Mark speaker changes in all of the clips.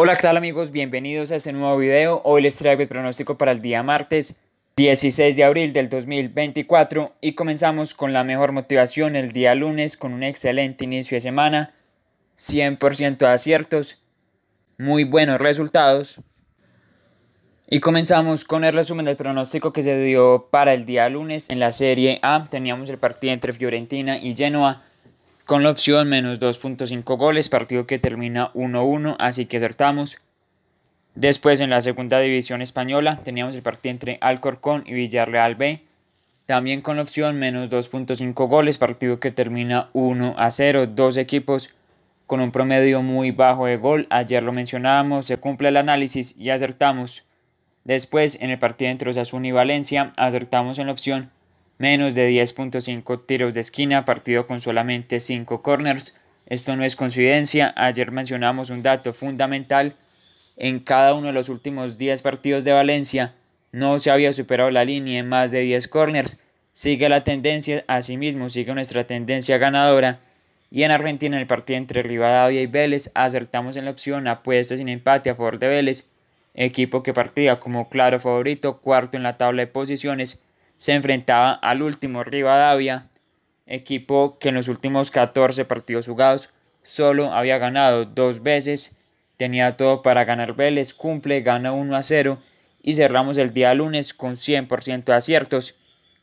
Speaker 1: Hola, ¿qué tal amigos? Bienvenidos a este nuevo video. Hoy les traigo el pronóstico para el día martes 16 de abril del 2024 y comenzamos con la mejor motivación el día lunes con un excelente inicio de semana, 100% de aciertos, muy buenos resultados. Y comenzamos con el resumen del pronóstico que se dio para el día lunes en la Serie A. Teníamos el partido entre Fiorentina y Genoa con la opción menos 2.5 goles, partido que termina 1-1, así que acertamos. Después en la segunda división española teníamos el partido entre Alcorcón y Villarreal B, también con la opción menos 2.5 goles, partido que termina 1 0, dos equipos con un promedio muy bajo de gol, ayer lo mencionábamos, se cumple el análisis y acertamos. Después en el partido entre Osasuna y Valencia acertamos en la opción menos de 10.5 tiros de esquina, partido con solamente 5 corners. Esto no es coincidencia, ayer mencionamos un dato fundamental, en cada uno de los últimos 10 partidos de Valencia no se había superado la línea en más de 10 corners, sigue la tendencia, asimismo sigue nuestra tendencia ganadora. Y en Argentina, en el partido entre Rivadavia y Vélez, acertamos en la opción apuesta sin empate a favor de Vélez, equipo que partía como claro favorito, cuarto en la tabla de posiciones se enfrentaba al último Rivadavia, equipo que en los últimos 14 partidos jugados solo había ganado dos veces, tenía todo para ganar Vélez, cumple, gana 1 a 0 y cerramos el día lunes con 100% de aciertos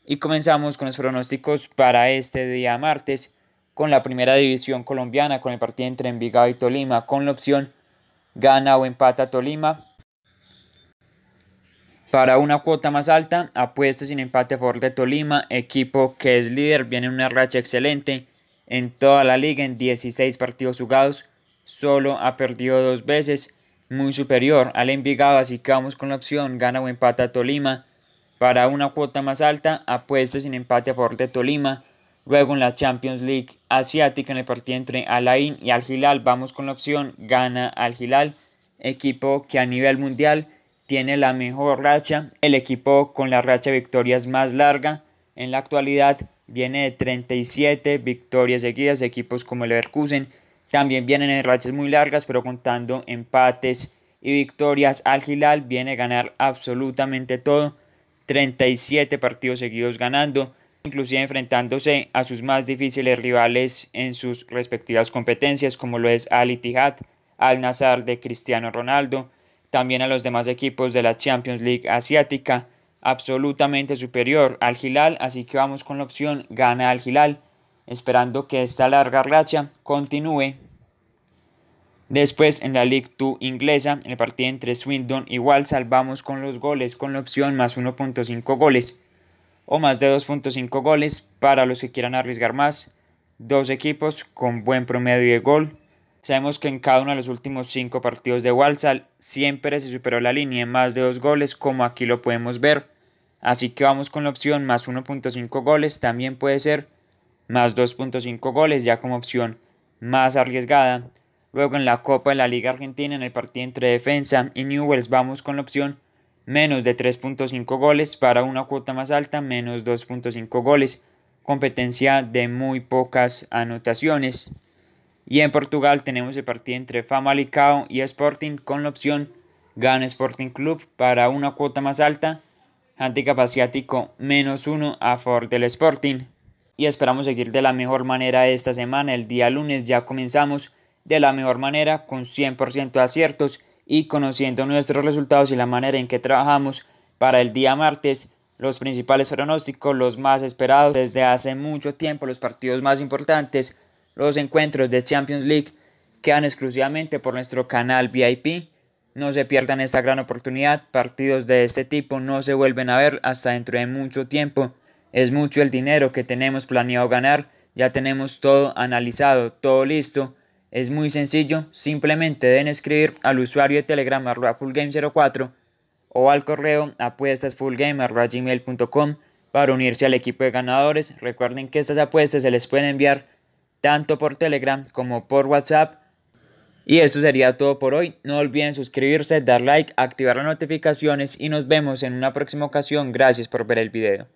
Speaker 1: y comenzamos con los pronósticos para este día martes con la primera división colombiana con el partido entre Envigado y Tolima con la opción gana o empata Tolima para una cuota más alta, apuesta sin empate a favor de Tolima, equipo que es líder, viene una racha excelente en toda la liga, en 16 partidos jugados, solo ha perdido dos veces, muy superior al Envigado, así que vamos con la opción, gana o empata a Tolima. Para una cuota más alta, apuesta sin empate a favor de Tolima. Luego en la Champions League Asiática, en el partido entre Alain y Al Hilal, vamos con la opción, gana Al Hilal, equipo que a nivel mundial tiene la mejor racha, el equipo con la racha de victorias más larga en la actualidad viene de 37 victorias seguidas, equipos como el Leverkusen también vienen en rachas muy largas, pero contando empates y victorias, Al Gilal, viene a ganar absolutamente todo, 37 partidos seguidos ganando, inclusive enfrentándose a sus más difíciles rivales en sus respectivas competencias, como lo es Al Ittihad, Al Nazar de Cristiano Ronaldo, también a los demás equipos de la Champions League asiática, absolutamente superior al Gilal, así que vamos con la opción gana al Gilal, esperando que esta larga racha continúe. Después en la League 2 inglesa, en el partido entre Swindon y Walsall vamos con los goles con la opción más 1.5 goles o más de 2.5 goles para los que quieran arriesgar más. Dos equipos con buen promedio de gol Sabemos que en cada uno de los últimos cinco partidos de Walsall siempre se superó la línea en más de dos goles, como aquí lo podemos ver. Así que vamos con la opción más 1.5 goles, también puede ser más 2.5 goles, ya como opción más arriesgada. Luego en la Copa de la Liga Argentina, en el partido entre Defensa y Newells, vamos con la opción menos de 3.5 goles para una cuota más alta, menos 2.5 goles. Competencia de muy pocas anotaciones. Y en Portugal tenemos el partido entre Famalicão y Sporting con la opción gan Sporting Club para una cuota más alta. Handicap asiático menos uno a favor del Sporting. Y esperamos seguir de la mejor manera esta semana. El día lunes ya comenzamos de la mejor manera con 100% de aciertos y conociendo nuestros resultados y la manera en que trabajamos para el día martes. Los principales pronósticos, los más esperados desde hace mucho tiempo, los partidos más importantes los encuentros de Champions League quedan exclusivamente por nuestro canal VIP. No se pierdan esta gran oportunidad. Partidos de este tipo no se vuelven a ver hasta dentro de mucho tiempo. Es mucho el dinero que tenemos planeado ganar. Ya tenemos todo analizado, todo listo. Es muy sencillo. Simplemente deben escribir al usuario de Telegram fullgame04 o al correo gmail.com para unirse al equipo de ganadores. Recuerden que estas apuestas se les pueden enviar tanto por Telegram como por WhatsApp. Y eso sería todo por hoy. No olviden suscribirse, dar like, activar las notificaciones y nos vemos en una próxima ocasión. Gracias por ver el video.